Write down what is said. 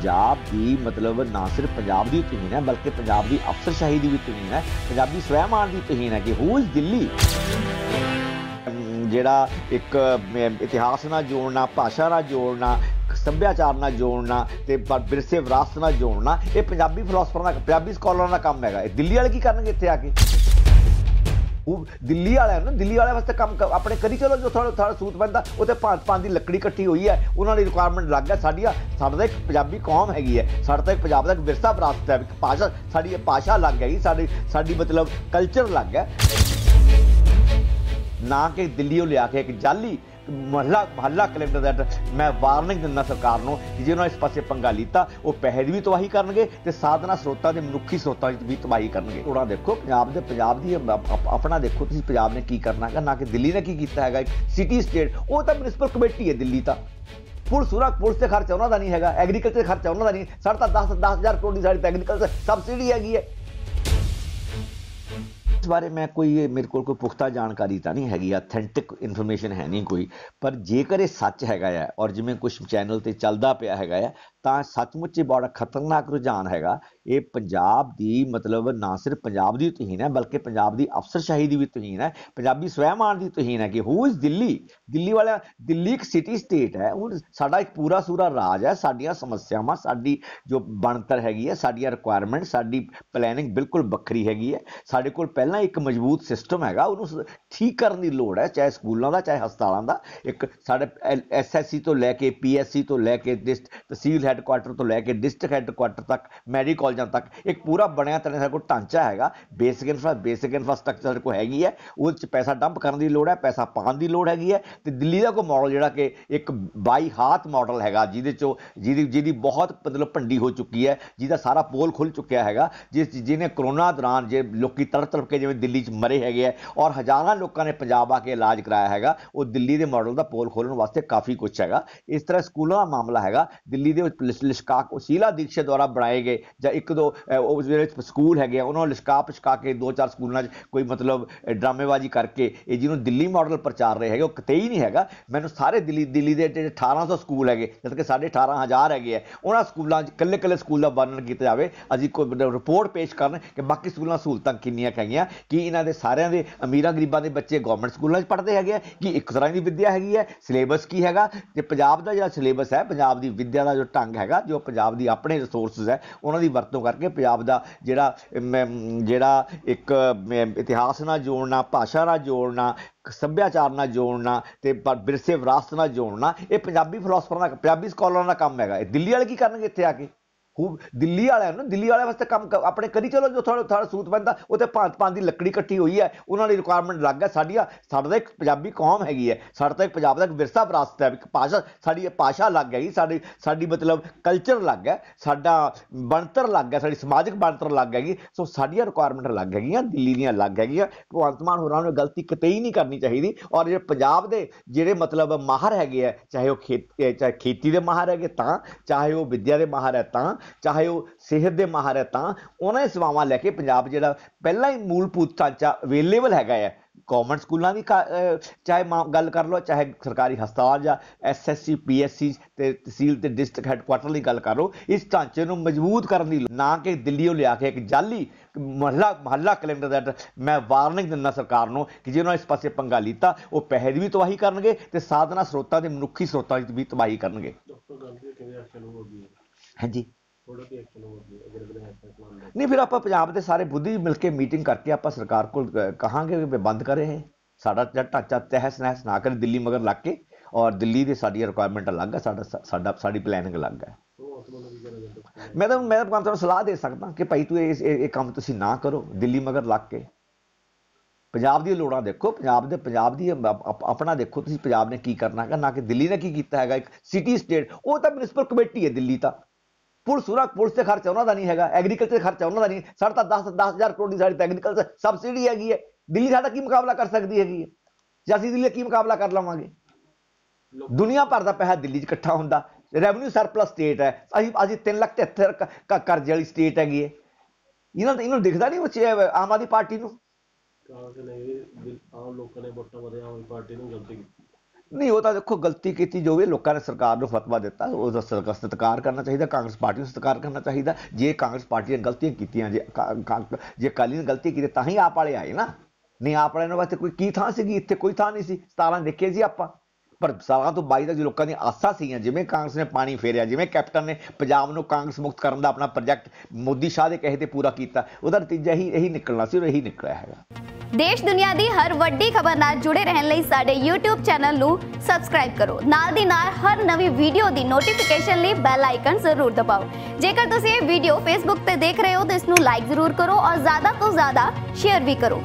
ਪੰਜਾਬ ਦੀ ਮਤਲਬ ਨਾ ਸਿਰਫ ਪੰਜਾਬ ਦੀ ਤਹੀਨ ਹੈ ਬਲਕਿ ਪੰਜਾਬ ਦੀ ਅਫਸਰਸ਼ਾਹੀ ਦੀ ਵੀ ਤਹੀਨ ਹੈ ਪੰਜਾਬੀ ਸਵੈਮਾਨ ਦੀ ਤਹੀਨ ਹੈ ਕਿ ਹੂ ਇਜ਼ ਦਿੱਲੀ ਜਿਹੜਾ ਇੱਕ ਇਤਿਹਾਸ ਨਾਲ ਜੋੜਨਾ ਭਾਸ਼ਾ ਨਾਲ ਜੋੜਨਾ ਸੱਭਿਆਚਾਰ ਨਾਲ ਜੋੜਨਾ ਤੇ ਵਿਰਸੇ ਵਿਰਾਸਤ ਨਾਲ ਜੋੜਨਾ ਇਹ ਪੰਜਾਬੀ ਫਿਲਾਸਫਰਾਂ ਦਾ ਪੰਜਾਬੀ ਸਕਾਲਰਾਂ ਦਾ ਕੰਮ ਹੈਗਾ ਇਹ ਦਿੱਲੀ ਵਾਲੇ ਕੀ ਕਰਨਗੇ ਇੱਥੇ ਆ ਕੇ ਉਹ ਦਿੱਲੀ ਵਾਲਿਆਂ ਨੂੰ ਦਿੱਲੀ ਵਾਲਿਆਂ ਵਾਸਤੇ ਕੰਮ ਆਪਣੇ ਕਰੀ ਚਲੋ ਜੋ ਥੋੜਾ ਥੋੜਾ ਸੂਤ ਬੰਦਾ ਉਥੇ ਪੰਜ ਪੰਜ ਦੀ ਲੱਕੜੀ ਇਕੱਠੀ ਹੋਈ ਹੈ ਉਹਨਾਂ ਦੀ ਰਿਕੁਆਇਰਮੈਂਟ ਲੱਗ ਗਿਆ ਸਾਡੀ ਸਾਡਾ ਇੱਕ ਪੰਜਾਬੀ ਕੌਮ ਹੈਗੀ ਹੈ ਸਾਡਾ ਇੱਕ ਪੰਜਾਬ ਦਾ ਇੱਕ ਵਿਰਸਾ ਪ੍ਰਾਪਤ ਹੈ ਇੱਕ ਪਾਸ਼ਾ ਸਾਡੀ ਭਾਸ਼ਾ ਲੱਗ ਗਈ ਸਾਡੀ ਸਾਡੀ ਮਤਲਬ ਕਲਚਰ ਲੱਗ ਗਿਆ ਨਾ ਕਿ ਦਿੱਲੀੋਂ ਲਿਆ ਕੇ ਇੱਕ ਜਾਲੀ ਮਹੱਲਾ ਮਹੱਲਾ ਕਲੈਕਟਰ ਦਾ ਮੈਂ ਵਾਰਨਿੰਗ ਦਿੰਦਾ ਸਰਕਾਰ ਨੂੰ ਕਿ ਜੇ ਉਹਨਾਂ ਇਸ ਪਾਸੇ ਪੰਗਾ ਲੀਤਾ ਉਹ ਦੀ ਵੀ ਤਬਾਹੀ ਕਰਨਗੇ ਤੇ ਸਾਧਨਾ ਸਰੋਤਾਂ ਦੇ ਮਨੁੱਖੀ ਸਰੋਤਾਂ ਦੀ ਵੀ ਤਬਾਹੀ ਕਰਨਗੇ ਉਹਨਾਂ ਦੇਖੋ ਪੰਜਾਬ ਦੇ ਪੰਜਾਬ ਦੀ ਆਪਣਾ ਦੇਖੋ ਤੁਸੀਂ ਪੰਜਾਬ ਨੇ ਕੀ ਕਰਨਾ ਹੈਗਾ ਨਾ ਕਿ ਦਿੱਲੀ ਨੇ ਕੀ ਕੀਤਾ ਹੈਗਾ ਇੱਕ ਸਿਟੀ ਸਟੇਟ ਉਹ ਤਾਂ ਮਿਨਿਸਪਲ ਕਮੇਟੀ ਹੈ ਦਿੱਲੀ ਤਾਂ ਪੁਲਿਸ ਸੁਰੱਖ ਪੁਲਿਸ ਤੇ ਖਰਚਾ ਉਹਨਾਂ ਦਾ ਨਹੀਂ ਹੈਗਾ ਐਗਰੀਕਲਚਰ ਖਰਚਾ ਉਹਨਾਂ ਦਾ ਨਹੀਂ ਸਾਡਾ ਤਾਂ 10 10000 ਕਰੋੜ ਦੀ ਸਾਡੀ ਐਗਰੀਕਲਚਰ ਸਬਸਿਡੀ ਹੈਗੀ ਹੈ ਬਾਰੇ ਮੈਂ ਕੋਈ ਮੇਰੇ ਕੋਲ ਕੋਈ ਪੁਖਤਾ ਜਾਣਕਾਰੀ ਤਾਂ ਨਹੀਂ ਹੈਗੀ ਆਥੈਂਟਿਕ ਇਨਫੋਰਮੇਸ਼ਨ ਹੈ ਨਹੀਂ ਕੋਈ ਪਰ ਜੇਕਰ ਇਹ ਸੱਚ ਹੈਗਾ ਆ ਔਰ ਜਿਵੇਂ ਕੁਝ ਚੈਨਲ ਤੇ ਚੱਲਦਾ ਪਿਆ ਹੈਗਾ ਆ ਤਾਂ ਸੱਚਮੁੱਚ ਹੀ ਬੜਾ ਖਤਰਨਾਕ ਰੁਝਾਨ ਹੈਗਾ ਇਹ ਪੰਜਾਬ ਦੀ ਮਤਲਬ ਨਾ ਸਿਰਫ ਪੰਜਾਬ ਦੀ ਤੁਹੀਨ ਹੈ ਬਲਕਿ ਪੰਜਾਬ ਦੀ ਅਫਸਰਸ਼ਾਹੀ ਦੀ ਵੀ ਤੁਹੀਨ ਹੈ ਪੰਜਾਬੀ ਸਵੈਮਾਨ ਦੀ ਤੁਹੀਨ ਹੈ ਕਿ ਹੂ ਇਜ਼ ਦਿੱਲੀ ਦਿੱਲੀ ਵਾਲਾ ਦਿੱਲੀ ਇੱਕ ਸਿਟੀ ਸਟੇਟ ਹੈ ਉਹ ਸਾਡਾ ਇੱਕ ਪੂਰਾ ਸੂਰਾ ਰਾਜ ਹੈ ਸਾਡੀਆਂ ਸਮੱਸਿਆਵਾਂ ਸਾਡੀ ਜੋ ਬਣਤਰ ਹੈਗੀ ਹੈ ਸਾਡੀਆਂ ਰਿਕੁਆਇਰਮੈਂਟ ਸਾਡੀ ਪਲੈਨਿੰਗ ਬਿਲਕੁਲ ਵੱਖਰੀ ਹੈਗੀ ਹੈ ਸਾਡੇ ਕੋਲ ਪਹਿਲਾਂ ਇੱਕ ਮਜ਼ਬੂਤ ਸਿਸਟਮ ਹੈਗਾ ਉਹਨੂੰ ਠੀਕ ਕਰਨ ਦੀ ਲੋੜ ਹੈ ਚਾਹੇ ਸਕੂਲਾਂ ਦਾ ਚਾਹੇ ਹਸਪਤਾਲਾਂ ਦਾ ਇੱਕ ਸਾਡੇ ਐਸਐਸਸੀ ਤੋਂ ਲੈ ਕੇ ਪੀਐਸਸੀ ਤੋਂ ਲੈ ਕੇ ਤਹਿਸੀਲ ਹੈ ਹੈੱਡਕੁਆਟਰ ਤੋਂ ਲੈ ਕੇ ਡਿਸਟ੍ਰਿਕਟ ਹੈੱਡਕੁਆਟਰ ਤੱਕ ਮੈਡੀਕਲ ਕਾਲਜਾਂ ਤੱਕ ਇੱਕ ਪੂਰਾ ਬਣਿਆ ਤਰ੍ਹਾਂ ਦਾ ਕੋ ਢਾਂਚਾ ਹੈਗਾ ਬੇਸਿਕ ਇਨਫਰਾ ਬੇਸਿਕ ਇਨਫਰਾਸਟ੍ਰਕਚਰ ਕੋ ਹੈਗੀ ਹੈ ਉਹ ਚ ਪੈਸਾ ਡੰਪ ਕਰਨ ਦੀ ਲੋੜ ਹੈ ਪੈਸਾ ਪਾਉਣ ਦੀ ਲੋੜ ਹੈਗੀ ਹੈ ਤੇ ਦਿੱਲੀ ਦਾ ਕੋ ਮਾਡਲ ਜਿਹੜਾ ਕਿ ਇੱਕ ਬਾਈ ਹਾਥ ਮਾਡਲ ਹੈਗਾ ਜਿਹਦੇ ਚੋ ਜਿਹਦੀ ਜਿਹਦੀ ਬਹੁਤ ਮਤਲਬ ਭੰਡੀ ਹੋ ਚੁੱਕੀ ਹੈ ਜਿਹਦਾ ਸਾਰਾ ਪੋਲ ਖੁੱਲ ਚੁੱਕਿਆ ਹੈਗਾ ਜਿਸ ਜਿਹਨੇ ਕਰੋਨਾ ਦੌਰਾਨ ਜੇ ਲੋਕੀ ਤਰ ਤੜਪ ਕੇ ਜਿਵੇਂ ਦਿੱਲੀ ਚ ਮਰੇ ਹੈਗੇ ਆ ਔਰ ਹਜ਼ਾਰਾਂ ਲੋਕਾਂ ਨੇ ਪੰਜਾਬ ਆ ਕੇ ਇਲਾਜ ਕਰਾਇਆ ਹੈਗਾ ਉਹ ਦਿੱਲੀ ਦੇ ਮਾਡਲ ਦਾ ਪੋਲ ਖੋਲਣ ਵਾਸਤੇ ਕਾਫੀ ਕੁਝ ਹੈਗਾ ਇਸ ਤਰ੍ਹਾਂ ਸਕੂਲਾਂ ਦਾ ਮਾਮਲਾ ਹੈਗਾ ਦਿੱਲੀ ਦੇ ਕੋ ਉਸੀਲਾ ਦੀਕਸ਼ਾ ਦੁਆਰਾ ਬਣਾਏ ਗਏ ਜਾਂ ਇੱਕ ਦੋ ਜਿਹੜੇ ਸਕੂਲ ਹੈਗੇ ਆ ਉਹਨਾਂ ਨੂੰ ਲਿਸ਼ਕਾ ਪਿਸ਼ਕਾ ਕੇ ਦੋ ਚਾਰ ਸਕੂਲਾਂ 'ਚ ਕੋਈ ਮਤਲਬ ਡਰਾਮੇਬਾਜ਼ੀ ਕਰਕੇ ਇਹ ਜਿਹਨੂੰ ਦਿੱਲੀ ਮਾਡਲ ਪ੍ਰਚਾਰ ਰਹੇ ਹੈਗੇ ਉਹ ਕਿਤੇ ਹੀ ਨਹੀਂ ਹੈਗਾ ਮੈਨੂੰ ਸਾਰੇ ਦਿੱਲੀ ਦਿੱਲੀ ਦੇ 1800 ਸਕੂਲ ਹੈਗੇ ਜਦ ਕਿ ਸਾਡੇ 18000 ਹੈਗੇ ਆ ਉਹਨਾਂ ਸਕੂਲਾਂ 'ਚ ਕੱਲੇ ਕੱਲੇ ਸਕੂਲ ਦਾ ਵਰਣਨ ਕੀਤਾ ਜਾਵੇ ਅਸੀਂ ਕੋਈ ਰਿਪੋਰਟ ਪੇਸ਼ ਕਰਨ ਕਿ ਬਾਕੀ ਸਕੂਲਾਂ ਸਹੂਲਤਾਂ ਕਿੰਨੀਆਂ ਹੈਗੀਆਂ ਕਿ ਇਹਨਾਂ ਦੇ ਸਾਰਿਆਂ ਦੇ ਅਮੀਰਾਂ ਗਰੀਬਾਂ ਦੇ ਬੱਚੇ ਗਵਰਨਮੈਂਟ ਸਕੂਲਾਂ 'ਚ ਪੜ੍ਹਦੇ ਹੈਗੇ ਕਿ ਇੱਕ ਤਰ੍ਹਾਂ ਦੀ ਵਿੱਦਿਆ ਹੈਗੀ ਹੈ ਸਿਲੇਬਸ ਕੀ ਹੈਗਾ ਤੇ ਪੰਜਾਬ ਦਾ ਜਿਹੜਾ ਸਿਲੇਬਸ ਹੈ ਪੰਜਾਬ ਦੀ ਵਿੱਦਿਆ ਦਾ ਜੋ ਢੰਗ ਅੰਗ ਹੈਗਾ ਜੋ ਪੰਜਾਬ ਦੀ ਆਪਣੇ ਰਿਸੋਰਸਸ ਹੈ ਉਹਨਾਂ ਦੀ ਵਰਤੋਂ ਕਰਕੇ ਪੰਜਾਬ ਦਾ ਜਿਹੜਾ ਜਿਹੜਾ ਇੱਕ ਇਤਿਹਾਸ ਨਾਲ ਜੋੜਨਾ ਭਾਸ਼ਾ ਨਾਲ ਜੋੜਨਾ ਸੱਭਿਆਚਾਰ ਨਾਲ ਜੋੜਨਾ ਤੇ ਵਿਰਸੇ ਵਿਰਾਸਤ ਨਾਲ ਜੋੜਨਾ ਇਹ ਪੰਜਾਬੀ ਫਿਲਾਸਫਰਾਂ ਦਾ ਪੰਜਾਬੀ ਸਕਾਲਰਾਂ ਦਾ ਕੰਮ ਹੈਗਾ ਇਹ ਦਿੱਲੀ ਵਾਲੇ ਕੀ ਕਰਨਗੇ ਇੱਥੇ ਆ ਕੇ ਖੂਬ ਦਿੱਲੀ ਵਾਲਿਆਂ ਨੂੰ ਦਿੱਲੀ ਵਾਲਿਆਂ ਵਾਸਤੇ ਕੰਮ ਆਪਣੇ ਕਰੀ ਚਲੋ ਜੋ ਥੋੜਾ ਥੋੜਾ ਸੂਤ ਪੈਂਦਾ ਉਥੇ ਭਾਂਤ ਭਾਂਤ ਦੀ ਲੱਕੜੀ ਇਕੱਠੀ ਹੋਈ ਹੈ ਉਹਨਾਂ ਦੀ ਰਿਕੁਆਇਰਮੈਂਟ ਲੱਗ ਹੈ ਸਾਡੀਆਂ ਸਾਡਾ ਇੱਕ ਪੰਜਾਬੀ ਕੌਮ ਹੈਗੀ ਹੈ ਸਾਡਾ ਤਾਂ ਇੱਕ ਪੰਜਾਬ ਦਾ ਇੱਕ ਵਿਰਸਾ ਵਿਰਾਸਤ ਹੈ ਇੱਕ ਭਾਸ਼ਾ ਸਾਡੀ ਇਹ ਭਾਸ਼ਾ ਲੱਗ ਗਈ ਸਾਡੀ ਸਾਡੀ ਮਤਲਬ ਕਲਚਰ ਲੱਗ ਹੈ ਸਾਡਾ ਬਣਤਰ ਲੱਗ ਹੈ ਸਾਡੀ ਸਮਾਜਿਕ ਬਣਤਰ ਲੱਗ ਹੈਗੀ ਸੋ ਸਾਡੀਆਂ ਰਿਕੁਆਇਰਮੈਂਟ ਲੱਗ ਹੈਗੀਆਂ ਦਿੱਲੀ ਦੀਆਂ ਲੱਗ ਹੈਗੀਆਂ ਭਵੰਤਮਾਨ ਹੋਰਾਂ ਨੂੰ ਗਲਤੀ ਕਿਤੇ ਹੀ ਨਹੀਂ ਕਰਨੀ ਚਾਹੀਦੀ ਔਰ ਜਿਹੜੇ ਪੰਜਾਬ ਦੇ ਜਿਹੜੇ ਮਤਲਬ ਮਾਹਰ ਹੈਗੇ ਆ ਚਾਹੇ ਉਹ ਖੇਤੀ ਚਾਹੇ ਖੇਤੀ ਦੇ ਮਾਹਰ ਹੈਗੇ ਤਾਂ ਚਾਹੇ ਉਹ ਵਿੱਦਿਆ ਦੇ ਮਾਹਰ ਹੈ ਤਾਂ ਚਾਹੇ ਉਹ ਸਿਹਤ ਦੇ ਮਾਹਰ ਹੈ ਤਾਂ ਉਹਨਾਂ ਦੀ ਸੇਵਾਵਾਂ ਲੈ ਕੇ ਪੰਜਾਬ ਜਿਹੜਾ ਪਹਿਲਾਂ ਹੀ ਮੂਲਭੂਤ ਢਾਂਚਾ ਅਵੇਲੇਬਲ ਹੈਗਾ ਹੈ ਗਵਰਨਮੈਂਟ ਸਕੂਲਾਂ ਦੀ ਚਾਹੇ ਗੱਲ ਕਰ ਲਓ ਚਾਹੇ ਸਰਕਾਰੀ ਹਸਪਤਾਲ ਜਾਂ ਐਸਐਸਸੀ ਪੀਐਸਸੀ ਤੇ ਤਹਿਸੀਲ ਤੇ ਡਿਸਟ੍ਰਿਕਟ ਹੈੱਡਕੁਆਟਰ ਦੀ ਗੱਲ ਕਰੋ ਇਸ ਢਾਂਚੇ ਨੂੰ ਮਜ਼ਬੂਤ ਕਰਨ ਦੀ ਨਾ ਕਿ ਦਿੱਲੀੋਂ ਲਿਆ ਕੇ ਇੱਕ ਜਾਲੀ ਮਹੱਲਾ ਮਹੱਲਾ ਕੈਲੰਡਰ ਦਾ ਮੈਂ ਵਾਰਨਿੰਗ ਦਿੰਦਾ ਸਰਕਾਰ ਨੂੰ ਕਿ ਜੇ ਉਹਨਾਂ ਇਸ ਪਾਸੇ ਪੰਗਾ ਲੀਤਾ ਉਹ ਪਹਿਰੇ ਦੀ ਵੀ ਤਬਾਹੀ ਕਰਨਗੇ ਤੇ ਸਾਧਨਾ ਸਰੋਤਾਂ ਦੇ ਮਨੁੱਖੀ ਸਰੋਤਾਂ ਦੀ ਵੀ ਤਬਾਹੀ ਕਰਨਗੇ ਡਾਕਟਰ ਕਿਵੇਂ ਆਖਿਆ ਹਾਂਜੀ ਨਹੀਂ ਫਿਰ ਆਪਾਂ ਪੰਜਾਬ ਦੇ ਸਾਰੇ ਬੁੱਧੀ ਮਿਲ ਕੇ ਮੀਟਿੰਗ ਕਰਕੇ ਆਪਾਂ ਸਰਕਾਰ ਕੋਲ ਕਹਾਂਗੇ ਕਿ ਬੰਦ ਕਰੇ ਇਹ ਸਾਡਾ ਢਾਂਚਾ ਤਹਿਸ ਨਹਿਸ ਨਾ ਕਰੇ ਦਿੱਲੀ ਮਗਰ ਲੱਗ ਕੇ ਔਰ ਦਿੱਲੀ ਦੇ ਸਾਡੀ ਰਿਕੁਆਇਰਮੈਂਟ ਅਲੱਗ ਹੈ ਸਾਡਾ ਸਾਡਾ ਸਾਡੀ ਪਲੈਨਿੰਗ ਅਲੱਗ ਹੈ ਮੈਂ ਤਾਂ ਮੈਂ ਤਾਂ ਤੁਹਾਨੂੰ ਸਲਾਹ ਦੇ ਸਕਦਾ ਕਿ ਭਾਈ ਤੂੰ ਇਹ ਇਹ ਕੰਮ ਤੁਸੀਂ ਨਾ ਕਰੋ ਦਿੱਲੀ ਮਗਰ ਲੱਗ ਕੇ ਪੰਜਾਬ ਦੀ ਲੋੜਾਂ ਦੇਖੋ ਪੰਜਾਬ ਦੇ ਪੰਜਾਬ ਦੀ ਆਪਣਾ ਦੇਖੋ ਤੁਸੀਂ ਪੰਜਾਬ ਨੇ ਕੀ ਕਰਨਾ ਹੈਗਾ ਨਾ ਕਿ ਦਿੱਲੀ ਨੇ ਕੀ ਕੀਤਾ ਹੈਗਾ ਇੱਕ ਸਿਟੀ ਸਟੇਟ ਉਹ ਤਾਂ ਮਿਨਿਸਪਲ ਕਮੇਟੀ ਹੈ ਦਿੱਲੀ ਤਾਂ ਪੁਲਿਸ ਉਹਨਾਂ ਪੁਲਿਸ ਤੇ ਖਰਚਾ ਉਹਨਾਂ ਦਾ ਨਹੀਂ ਹੈਗਾ ਐਗਰੀਕਲਚਰ ਖਰਚਾ ਉਹਨਾਂ ਦਾ ਨਹੀਂ ਸਾਡਾ ਤਾਂ 10 10000 ਕਰੋੜ ਦੀ ਸਾਡੀ ਟੈਕਨੀਕਲ ਸਬਸਿਡੀ ਹੈਗੀ ਹੈ ਦਿੱਲੀ ਸਾਡਾ ਕੀ ਮੁਕਾਬਲਾ ਕਰ ਸਕਦੀ ਹੈਗੀ ਹੈ ਜਾਂ ਅਸੀਂ ਦਿੱਲੀ ਕੀ ਮੁਕਾਬਲਾ ਕਰ ਲਵਾਂਗੇ ਦੁਨੀਆ ਭਰ ਦਾ ਪੈਸਾ ਦਿੱਲੀ 'ਚ ਇਕੱਠਾ ਹੁੰਦਾ ਰੈਵਨਿਊ ਸਰਪਲਸ ਸਟੇਟ ਹੈ ਅਸੀਂ ਅਸੀਂ 3 ਲੱਖ 73 ਕਰਜ਼ੇ ਵਾਲੀ ਸਟੇਟ ਹੈਗੀ ਹੈ ਇਹਨਾਂ ਇਹਨੂੰ ਦਿਖਦਾ ਨਹੀਂ ਉਹ ਆਮ ਆਦਮੀ ਪਾਰਟੀ ਨੂੰ ਕਾਂਗਰਸ ਨੇ ਨਹੀਂ ਆਮ ਲੋਕਾਂ ਨੇ ਵੋਟਾਂ ਵਧਿਆ ਆਮ ਪਾਰਟੀ ਨੂੰ ਗਲਤੀ ਕੀਤੀ ਨਹੀਂ ਉਹ ਤਾਂ ਦੇਖੋ ਗਲਤੀ ਕੀਤੀ ਜੋ ਵੀ ਲੋਕਾਂ ਨੇ ਸਰਕਾਰ ਨੂੰ ਫਤਵਾ ਦਿੱਤਾ ਉਸ ਦਾ ਸਤਿਕਾਰ ਕਰਨਾ ਚਾਹੀਦਾ ਕਾਂਗਰਸ ਪਾਰਟੀ ਨੂੰ ਸਤਿਕਾਰ ਕਰਨਾ ਚਾਹੀਦਾ ਜੇ ਕਾਂਗਰਸ ਪਾਰਟੀ ਨੇ ਗਲਤੀਆਂ ਕੀਤੀਆਂ ਜੇ ਜੇ ਕਾਲੀ ਨੇ ਗਲਤੀ ਕੀਤੀ ਤਾਂ ਹੀ ਆਪ ਵਾਲੇ ਆਏ ਨਾ ਨਹੀਂ ਆਪ ਵਾਲਿਆਂ ਨੂੰ ਵਾਸਤੇ ਕੋਈ ਕੀ ਥਾਂ ਸੀਗੀ ਇੱਥੇ ਕੋਈ ਥਾਂ ਨਹੀਂ ਸੀ 17 ਦੇਖੇ ਸੀ ਆਪਾਂ ਪਰ ਸਾਲਾਂ ਤੋਂ 22 ਤੱਕ ਲੋਕਾਂ ਦੀ ਆਸਾ ਸੀ ਜਿਵੇਂ ਕਾਂਗਰਸ ਨੇ ਪਾਣੀ ਫੇਰਿਆ ਜਿਵੇਂ ਕੈਪਟਨ ਨੇ ਪੰਜਾਬ ਨੂੰ ਕਾਂਗਰਸ ਮੁਕਤ ਕਰਨ ਦਾ ਆਪਣਾ ਪ੍ਰੋਜੈਕਟ ਮੋਦੀ ਸ਼ਾਹ ਦੇ ਕਹੇ ਤੇ ਪੂਰਾ ਕੀਤਾ ਉਹਦਾ ਨਤੀਜਾ ਹੀ ਇਹੀ ਨਿਕਲਣਾ ਸੀ ਉਹ ਇਹੀ ਨਿਕਲਿਆ ਹੈਗਾ ਦੇਸ਼ ਦੁਨੀਆ ਦੀ ਹਰ ਵੱਡੀ ਖਬਰ ਨਾਲ ਜੁੜੇ ਰਹਿਣ ਲਈ ਸਾਡੇ YouTube ਚੈਨਲ ਨੂੰ ਸਬਸਕ੍ਰਾਈਬ ਕਰੋ ਨਾਲ ਦੀ ਨਾਲ ਹਰ ਨਵੀਂ ਵੀਡੀਓ ਦੀ ਨੋਟੀਫਿਕੇਸ਼ਨ ਲਈ ਬੈਲ ਆਈਕਨ ਜ਼ਰੂਰ ਦਬਾਓ ਜੇਕਰ ਤੁਸੀਂ ਇਹ ਵੀਡੀਓ Facebook ਤੇ ਦੇਖ ਰਹੇ ਹੋ ਤਾਂ ਇਸ ਨੂੰ ਲਾਈਕ ਜ਼ਰੂਰ ਕਰੋ ਔਰ ਜ਼ਿਆਦਾ ਤੋਂ ਜ਼ਿਆਦਾ ਸ਼ੇਅਰ ਵੀ ਕਰੋ